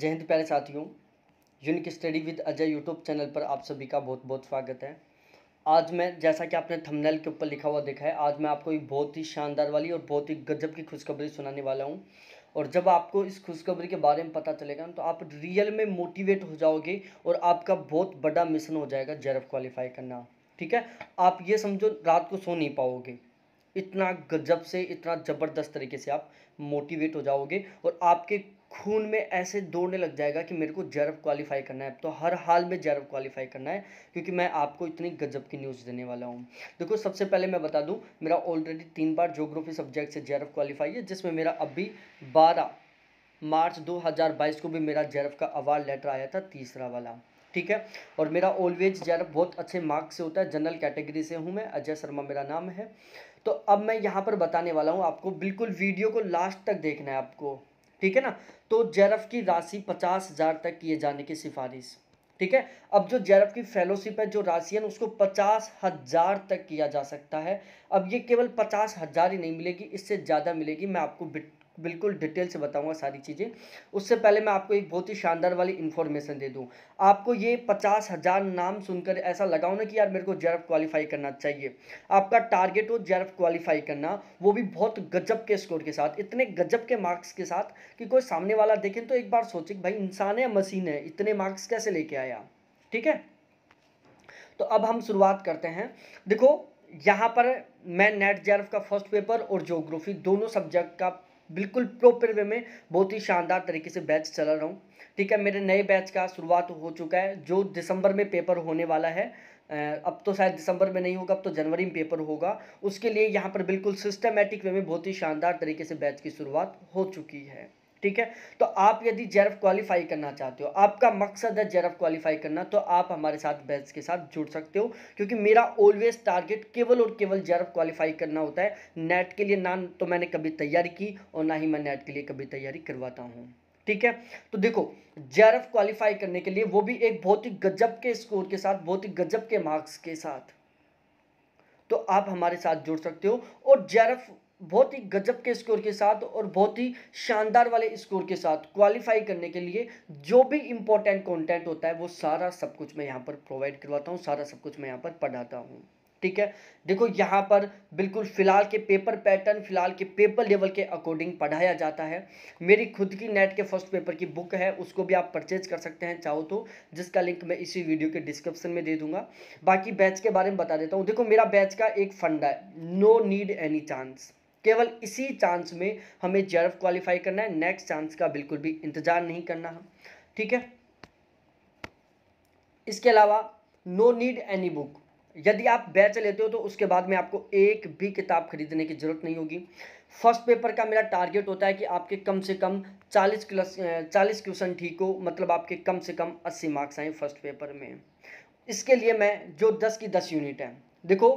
जय हिंद प्यारे साथियों unique study with Ajay YouTube channel पर आप सभी का बहुत बहुत स्वागत है आज मैं जैसा कि आपने थंबनेल के ऊपर लिखा हुआ देखा है आज मैं आपको एक बहुत ही शानदार वाली और बहुत ही गजब की खुशखबरी सुनाने वाला हूँ और जब आपको इस खुशखबरी के बारे में पता चलेगा तो आप रियल में मोटिवेट हो जाओगे और आपका बहुत बड़ा मिशन हो जाएगा जेरफ क्वालिफाई करना ठीक है आप ये समझो रात को सो नहीं पाओगे इतना गजब से इतना ज़बरदस्त तरीके से आप मोटिवेट हो जाओगे और आपके खून में ऐसे दौड़ने लग जाएगा कि मेरे को जर्व क्वालिफाई करना है तो हर हाल में जर्व क्वालिफाई करना है क्योंकि मैं आपको इतनी गजब की न्यूज़ देने वाला हूँ देखो सबसे पहले मैं बता दूँ मेरा ऑलरेडी तीन बार जोग्राफी सब्जेक्ट से जर्व क्वालिफाई है जिसमें मेरा अभी बारह मार्च 2022 को भी मेरा जैरफ का अवार्ड लेटर आया था तीसरा वाला ठीक है और मेरा ऑलवेज जैरफ बहुत अच्छे मार्क्स से होता है जनरल कैटेगरी से हूँ मैं अजय शर्मा मेरा नाम है तो अब मैं यहाँ पर बताने वाला हूँ आपको बिल्कुल वीडियो को लास्ट तक देखना है आपको ठीक है ना तो जैरफ की राशि पचास हजार तक किए जाने की सिफारिश ठीक है अब जो जैरफ की फेलोशिप है जो राशि है उसको पचास हजार तक किया जा सकता है अब ये केवल पचास हजार ही नहीं मिलेगी इससे ज़्यादा मिलेगी मैं आपको बिल्कुल डिटेल से बताऊंगा सारी चीज़ें उससे पहले मैं आपको एक बहुत ही शानदार वाली इन्फॉर्मेशन दे दूं आपको ये पचास हज़ार नाम सुनकर ऐसा लगाओ ना कि यार मेरे को जेरफ क्वालिफाई करना चाहिए आपका टारगेट हो जेरफ क्वालिफाई करना वो भी बहुत गजब के स्कोर के साथ इतने गजब के मार्क्स के साथ कि कोई सामने वाला देखें तो एक बार सोचे भाई इंसान है या मशीन है इतने मार्क्स कैसे लेके आया ठीक है तो अब हम शुरुआत करते हैं देखो यहाँ पर मैं नेट जेरफ का फर्स्ट पेपर और ज्योग्राफी दोनों सब्जेक्ट का बिल्कुल प्रॉपर वे में बहुत ही शानदार तरीके से बैच चला रहा हूँ ठीक है मेरे नए बैच का शुरुआत हो चुका है जो दिसंबर में पेपर होने वाला है अब तो शायद दिसंबर में नहीं होगा अब तो जनवरी में पेपर होगा उसके लिए यहाँ पर बिल्कुल सिस्टमेटिक वे में बहुत ही शानदार तरीके से बैच की शुरुआत हो चुकी है ठीक है तो आप यदि जेरफ क्वालिफाई करना चाहते हो आपका मकसद है जेरफ क्वालिफाई करना तो आप हमारे साथ बैच के साथ जुड़ सकते हो क्योंकि मेरा ऑलवेज टारगेट केवल और केवल जेरफ क्वालिफाई करना होता है नेट के लिए ना तो मैंने कभी तैयारी की और ना ही मैं नेट के लिए कभी तैयारी करवाता हूँ ठीक है तो देखो जेरफ क्वालिफाई करने के लिए वो भी एक बहुत ही गजब के स्कोर के साथ बहुत ही गजब के मार्क्स के साथ तो आप हमारे साथ जुड़ सकते हो और जेरफ बहुत ही गजब के स्कोर के साथ और बहुत ही शानदार वाले स्कोर के साथ क्वालिफाई करने के लिए जो भी इंपॉर्टेंट कंटेंट होता है वो सारा सब कुछ मैं यहाँ पर प्रोवाइड करवाता हूँ सारा सब कुछ मैं यहाँ पर पढ़ाता हूँ ठीक है देखो यहाँ पर बिल्कुल फ़िलहाल के पेपर पैटर्न फ़िलहाल के पेपर लेवल के अकॉर्डिंग पढ़ाया जाता है मेरी खुद की नेट के फर्स्ट पेपर की बुक है उसको भी आप परचेज कर सकते हैं चाहो तो जिसका लिंक मैं इसी वीडियो के डिस्क्रिप्शन में दे दूंगा बाकी बैच के बारे में बता देता हूँ देखो मेरा बैच का एक फंडा है नो नीड एनी चांस केवल इसी चांस में हमें जेआरएफ क्वालिफाई करना है नेक्स्ट चांस का बिल्कुल भी इंतज़ार नहीं करना है ठीक है इसके अलावा नो नीड एनी बुक यदि आप बैच लेते हो तो उसके बाद में आपको एक भी किताब खरीदने की ज़रूरत नहीं होगी फर्स्ट पेपर का मेरा टारगेट होता है कि आपके कम से कम 40 क्लस चालीस क्वेश्चन ठीक हो मतलब आपके कम से कम 80 मार्क्स आए फर्स्ट पेपर में इसके लिए मैं जो 10 की 10 यूनिट है देखो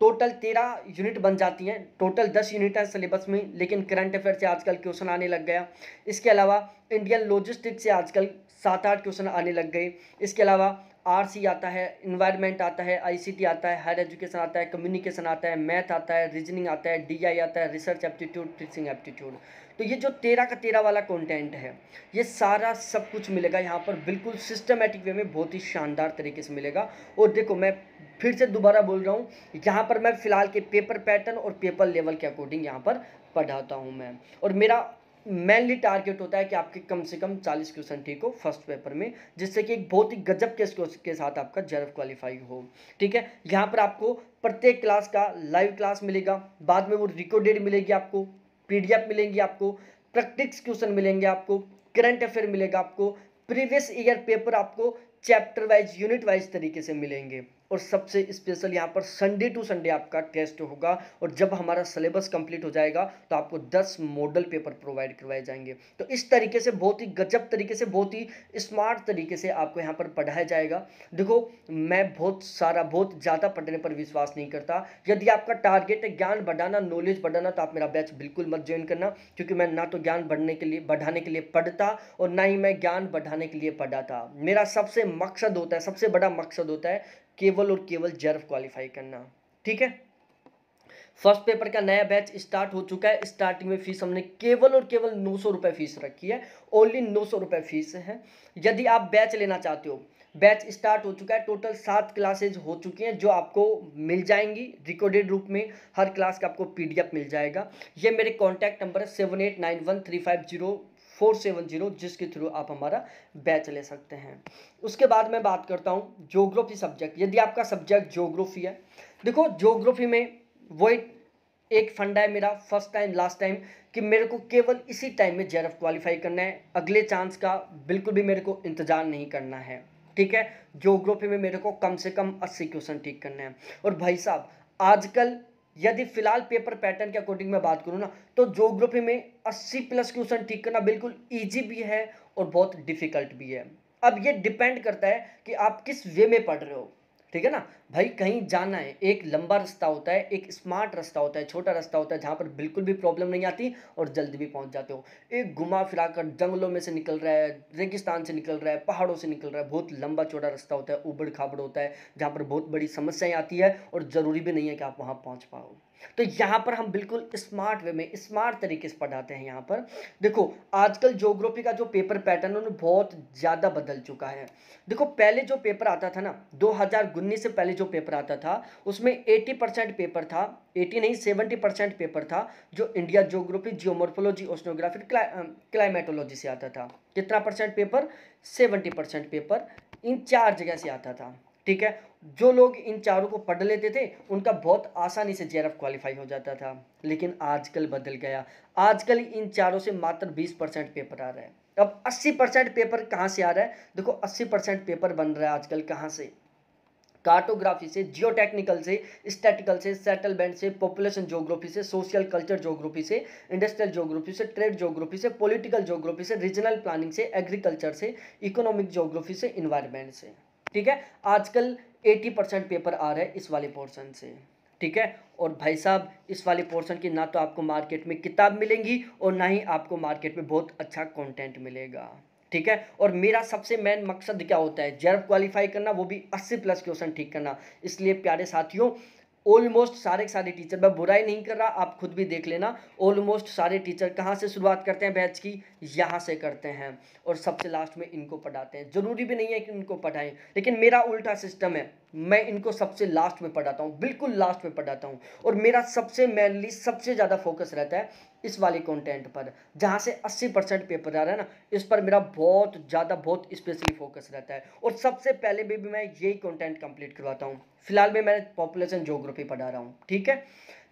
टोटल तेरह यूनिट बन जाती हैं टोटल दस यूनिट हैं सिलेबस में लेकिन करंट अफेयर से आजकल क्वेश्चन आने लग गया इसके अलावा इंडियन लॉजिस्टिक से आजकल सात आठ क्वेश्चन आने लग गए इसके अलावा आरसी आता है इन्वायरमेंट आता है आईसीटी आता है हायर एजुकेशन आता है कम्युनिकेशन आता है मैथ आता है रीजनिंग आता है डीआई आता है रिसर्च एप्टीट्यूड टीचिंग एप्टीट्यूड तो ये जो तेरह का तेरह वाला कंटेंट है ये सारा सब कुछ मिलेगा यहाँ पर बिल्कुल सिस्टमेटिक वे में बहुत ही शानदार तरीके से मिलेगा और देखो मैं फिर से दोबारा बोल रहा हूँ यहाँ पर मैं फ़िलहाल के पेपर पैटर्न और पेपर लेवल के अकॉर्डिंग यहाँ पर पढ़ाता हूँ मैं और मेरा मेनली टारगेट होता है कि आपके कम से कम चालीस क्वेश्चन ठीक हो फर्स्ट पेपर में जिससे कि एक बहुत ही गजब के के साथ आपका जेरफ क्वालिफाई हो ठीक है यहाँ पर आपको प्रत्येक क्लास का लाइव क्लास मिलेगा बाद में वो रिकॉर्डेड मिलेगी आपको पीडीएफ मिलेंगी आपको प्रैक्टिक्स क्वेश्चन मिलेंगे आपको करंट अफेयर मिलेगा आपको प्रीवियस ईयर पेपर आपको चैप्टर वाइज यूनिट वाइज तरीके से मिलेंगे और सबसे स्पेशल यहाँ पर संडे टू संडे आपका टेस्ट होगा और जब हमारा सिलेबस कंप्लीट हो जाएगा तो आपको 10 मॉडल पेपर प्रोवाइड करवाए जाएंगे तो इस तरीके से बहुत ही गजब तरीके से बहुत ही स्मार्ट तरीके से आपको यहाँ पर पढ़ाया जाएगा देखो मैं बहुत सारा बहुत ज़्यादा पढ़ने पर विश्वास नहीं करता यदि आपका टारगेट है ज्ञान बढ़ाना नॉलेज बढ़ाना तो आप मेरा बैच बिल्कुल मत ज्वाइन करना क्योंकि मैं ना तो ज्ञान बढ़ने के लिए बढ़ाने के लिए पढ़ता और ना ही मैं ज्ञान बढ़ाने के लिए पढ़ा था मेरा सबसे मकसद होता है सबसे बड़ा मकसद होता है केवल और केवल जर्व क्वालिफाई करना ठीक है फर्स्ट पेपर का नया बैच स्टार्ट हो चुका है स्टार्टिंग में फीस हमने केवल और केवल नौ सौ रुपये फीस रखी है ओनली नौ सौ रुपये फीस है यदि आप बैच लेना चाहते हो बैच स्टार्ट हो चुका है टोटल सात क्लासेज हो चुकी हैं जो आपको मिल जाएंगी रिकॉर्डेड रूप में हर क्लास का आपको पीडीएफ मिल जाएगा ये मेरे कॉन्टैक्ट नंबर है seven eight nine one three five zero four seven zero जिसके थ्रू आप हमारा बैच ले सकते हैं उसके बाद मैं बात करता हूँ जोग्राफी सब्जेक्ट यदि आपका सब्जेक्ट जोग्राफी है देखो जोग्राफी में वो एक फंडा है मेरा फर्स्ट टाइम लास्ट टाइम कि मेरे को केवल इसी टाइम में जेरफ क्वालिफाई करना है अगले चांस का बिल्कुल भी मेरे को इंतज़ार नहीं करना है ठीक है जोग्राफी में मेरे को कम से कम अस्सी क्वेश्चन ठीक करना है और भाई साहब आजकल यदि फिलहाल पेपर पैटर्न के अकॉर्डिंग मैं बात करूँ ना तो जोग्राफी में 80 प्लस क्वेश्चन ठीक करना बिल्कुल ईजी भी है और बहुत डिफिकल्ट भी है अब ये डिपेंड करता है कि आप किस वे में पढ़ रहे हो ठीक है ना भाई कहीं जाना है एक लंबा रास्ता होता है एक स्मार्ट रास्ता होता है छोटा रास्ता होता है जहाँ पर बिल्कुल भी प्रॉब्लम नहीं आती और जल्दी भी पहुँच जाते हो एक घुमा फिरा कर जंगलों में से निकल रहा है रेगिस्तान से निकल रहा है पहाड़ों से निकल रहा है बहुत लंबा चौड़ा रास्ता होता है उबड़ खाबड़ होता है जहाँ पर बहुत बड़ी समस्याएँ आती है और ज़रूरी भी नहीं है कि आप वहाँ पहुँच पाओ तो यहाँ पर हम बिल्कुल स्मार्ट वे में स्मार्ट तरीके से पढ़ाते हैं यहाँ पर देखो आजकल ज्योग्राफी का जो पेपर पैटर्न है बहुत ज़्यादा बदल चुका है देखो पहले जो पेपर आता था ना दो से पहले जो पेपर आता था उसमें एटी पेपर था एटी नहीं सेवेंटी पेपर था जो India geography geomorphology oceanography climatology से आता था कितना percent paper seventy percent paper इन चार जगह से आता था ठीक है जो लोग इन चारों को पढ़ लेते थे उनका बहुत आसानी से जे क्वालिफाई हो जाता था लेकिन आजकल बदल गया आजकल इन चारों से मात्र बीस परसेंट पेपर आ रहा है अब अस्सी परसेंट पेपर कहाँ से आ रहा है देखो अस्सी परसेंट पेपर बन रहा है आजकल कहाँ से कार्टोग्राफी से जियोटेक्निकल से स्टैटिकल से सेटलमेंट से पॉपुलेशन जोग्राफी से सोशल कल्चर जोग्राफी से इंडस्ट्रियल जोग्राफी से ट्रेड जोग्राफी से पॉलिटिकल जोग्राफी से रीजनल प्लानिंग से एग्रीकल्चर से इकोनॉमिक जोग्राफी से इन्वायरमेंट से ठीक है आजकल एटी परसेंट पेपर आ रहा है इस वाले पोर्शन से ठीक है और भाई साहब इस वाले पोर्शन की ना तो आपको मार्केट में किताब मिलेंगी और ना ही आपको मार्केट में बहुत अच्छा कंटेंट मिलेगा ठीक है और मेरा सबसे मेन मकसद क्या होता है जर्ब क्वालिफाई करना वो भी अस्सी प्लस क्वेश्चन ठीक करना इसलिए प्यारे साथियों ऑलमोस्ट सारे के सारे टीचर मैं बुराई नहीं कर रहा आप खुद भी देख लेना ऑलमोस्ट सारे टीचर कहाँ से शुरुआत करते हैं बैच की यहाँ से करते हैं और सबसे लास्ट में इनको पढ़ाते हैं ज़रूरी भी नहीं है कि इनको पढ़ाएं लेकिन मेरा उल्टा सिस्टम है मैं इनको सबसे लास्ट में पढ़ाता हूँ बिल्कुल लास्ट में पढ़ाता हूँ और मेरा सबसे मेनली सबसे ज़्यादा फोकस रहता है इस वाले कंटेंट पर जहाँ से 80 परसेंट पेपर आ रहा है ना इस पर मेरा बहुत ज़्यादा बहुत स्पेशली फोकस रहता है और सबसे पहले भी, भी मैं यही कंटेंट कंप्लीट करवाता हूँ फिलहाल में मैं पॉपुलेशन जोग्राफी पढ़ा रहा हूँ ठीक है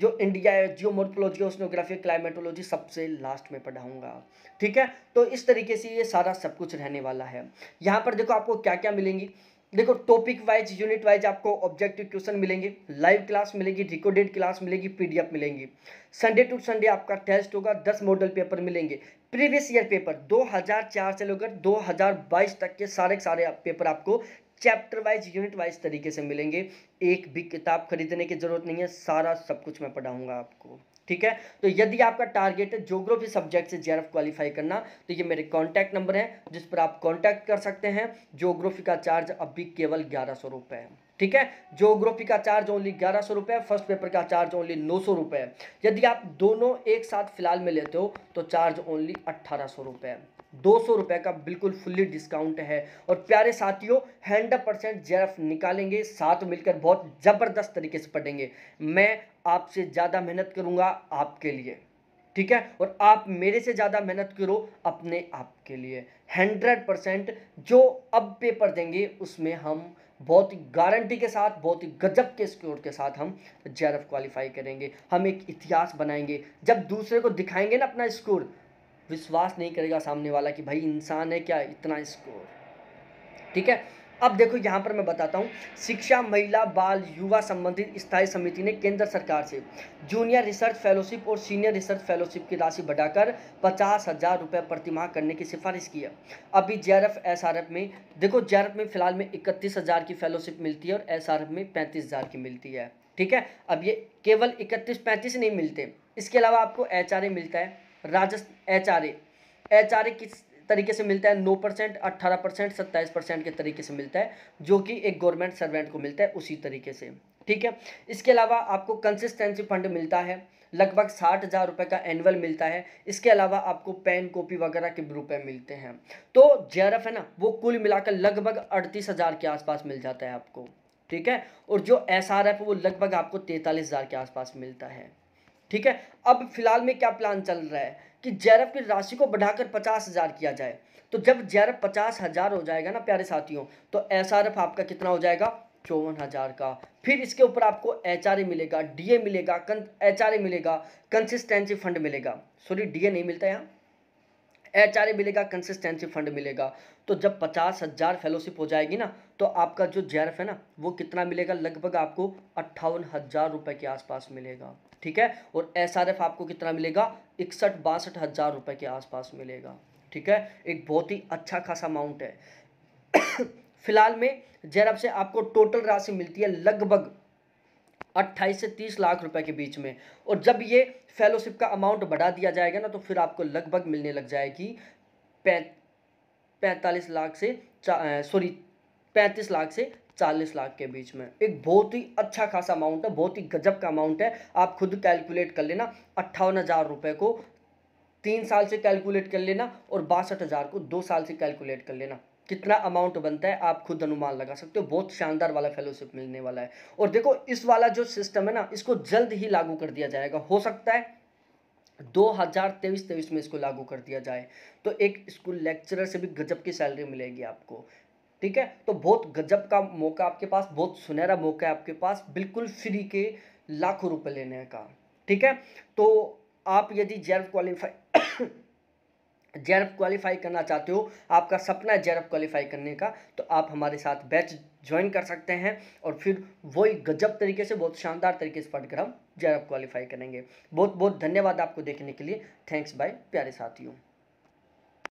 जो इंडिया है जियोमोर्फोलॉजी ओसनोग्राफी क्लाइमेटोलॉजी सबसे लास्ट में पढ़ाऊँगा ठीक है तो इस तरीके से ये सारा सब कुछ रहने वाला है यहाँ पर देखो आपको क्या क्या मिलेंगी देखो टॉपिक वाइज यूनिट वाइज आपको ऑब्जेक्टिव क्वेश्चन मिलेंगे लाइव क्लास मिलेगी रिकॉर्डेड क्लास मिलेगी पीडीएफ मिलेंगी संडे टू संडे आपका टेस्ट होगा दस मॉडल पेपर मिलेंगे प्रीवियस ईयर पेपर 2004 से लेकर 2022 तक के सारे सारे पेपर आपको चैप्टर वाइज यूनिट वाइज तरीके से मिलेंगे एक भी किताब खरीदने की ज़रूरत नहीं है सारा सब कुछ मैं पढ़ाऊंगा आपको ठीक है तो यदि आपका टारगेट है ज्योग्राफी सब्जेक्ट से जेआरएफ क्वालिफाई करना तो ये मेरे कॉन्टैक्ट नंबर है जिस पर आप कॉन्टैक्ट कर सकते हैं ज्योग्राफी का चार्ज अभी केवल ग्यारह सौ रुपए है ठीक है ज्योग्राफी का चार्ज ओनली ग्यारह सौ रुपये फर्स्ट पेपर का चार्ज ओनली नौ सौ रुपये यदि आप दोनों एक साथ फिलहाल में लेते हो तो चार्ज ओनली अट्ठारह सौ रुपये दो सौ रुपए का बिल्कुल फुल्ली डिस्काउंट है और प्यारे साथियों हंड्रेड परसेंट जेरफ निकालेंगे साथ मिलकर बहुत ज़बरदस्त तरीके से पढ़ेंगे मैं आपसे ज़्यादा मेहनत करूँगा आपके लिए ठीक है और आप मेरे से ज़्यादा मेहनत करो अपने आप के लिए हंड्रेड परसेंट जो अब पेपर देंगे उसमें हम बहुत ही गारंटी के साथ बहुत ही गजब के स्कोर के साथ हम जेरफ क्वालिफाई करेंगे हम एक इतिहास बनाएंगे जब दूसरे को दिखाएंगे ना अपना स्कोर विश्वास नहीं करेगा सामने वाला कि भाई इंसान है क्या इतना स्कोर ठीक है अब देखो यहाँ पर मैं बताता हूँ शिक्षा महिला बाल युवा संबंधित स्थायी समिति ने केंद्र सरकार से जूनियर रिसर्च फेलोशिप और सीनियर रिसर्च फेलोशिप की राशि बढ़ाकर पचास हज़ार रुपये प्रतिमाह करने की सिफारिश की है अभी जेरफ एसआरएफ में देखो जेआरएफ में फिलहाल में इकतीस हज़ार की फेलोशिप मिलती है और एस में पैंतीस हज़ार की मिलती है ठीक है अब ये केवल इकतीस पैंतीस नहीं मिलते इसके अलावा आपको एच मिलता है राजस्व H R H R A किस तरीके से मिलता है नौ परसेंट अट्ठारह परसेंट सत्ताईस परसेंट के तरीके से मिलता है जो कि एक गवर्नमेंट सर्वेंट को मिलता है उसी तरीके से ठीक है इसके अलावा आपको कंसिस्टेंसी फंड मिलता है लगभग साठ हज़ार रुपये का एनुअल मिलता है इसके अलावा आपको पेन कॉपी वगैरह के रुपए मिलते हैं तो जे है ना वो कुल मिलाकर लगभग अड़तीस हज़ार के आसपास मिल जाता है आपको ठीक है और जो एस आर एफ वो लगभग आपको तैंतालीस हज़ार के आसपास मिलता है ठीक है अब फिलहाल में क्या प्लान चल रहा है कि जैरब की राशि को बढ़ाकर पचास हज़ार किया जाए तो जब जैरब पचास हज़ार हो जाएगा ना प्यारे साथियों तो एस आपका कितना हो जाएगा चौवन हज़ार का फिर इसके ऊपर आपको एच मिलेगा डी मिलेगा एच मिलेगा कंसिस्टेंसी फंड मिलेगा सॉरी डी नहीं मिलता यहाँ एच मिलेगा कंसिस्टेंसी फंड मिलेगा तो जब पचास हज़ार फेलोशिप हो जाएगी ना तो आपका जो जेरफ है ना वो कितना मिलेगा लगभग आपको अट्ठावन हज़ार रुपए के आसपास मिलेगा ठीक है और एस आपको कितना मिलेगा इकसठ बासठ हज़ार रुपये के आसपास मिलेगा ठीक है एक बहुत ही अच्छा खासा अमाउंट है फिलहाल में जैरब से आपको टोटल राशि मिलती है लगभग अट्ठाईस से तीस लाख रुपए के बीच में और जब ये फेलोशिप का अमाउंट बढ़ा दिया जाएगा ना तो फिर आपको लगभग मिलने लग जाएगी पैंतालीस लाख से सॉरी पैंतीस लाख से चालीस लाख के बीच में एक बहुत ही अच्छा खासा अमाउंट है बहुत ही गजब का अमाउंट है आप खुद कैलकुलेट कर लेना अट्ठावन हज़ार रुपये को तीन साल से कैलकुलेट कर लेना और बासठ हज़ार को दो साल से कैलकुलेट कर लेना कितना अमाउंट बनता है आप खुद अनुमान लगा सकते हो बहुत शानदार वाला फेलोशिप मिलने वाला है और देखो इस वाला जो सिस्टम है ना इसको जल्द ही लागू कर दिया जाएगा हो सकता है दो हज़ार तेईस तेईस में इसको लागू कर दिया जाए तो एक स्कूल लेक्चरर से भी गजब की सैलरी मिलेगी आपको ठीक है तो बहुत गजब का मौका आपके पास बहुत सुनहरा मौका है आपके पास बिल्कुल फ्री के लाखों रुपए लेने का ठीक है तो आप यदि जेरफ क्वालिफाई जेरफ क्वालिफाई करना चाहते हो आपका सपना है जेरफ क्वालिफाई करने का तो आप हमारे साथ बैच ज्वाइन कर सकते हैं और फिर वही गजब तरीके से बहुत शानदार तरीके से पढ़कर हम जेरफ क्वालिफाई करेंगे बहुत बहुत धन्यवाद आपको देखने के लिए थैंक्स बाय प्यारे साथियों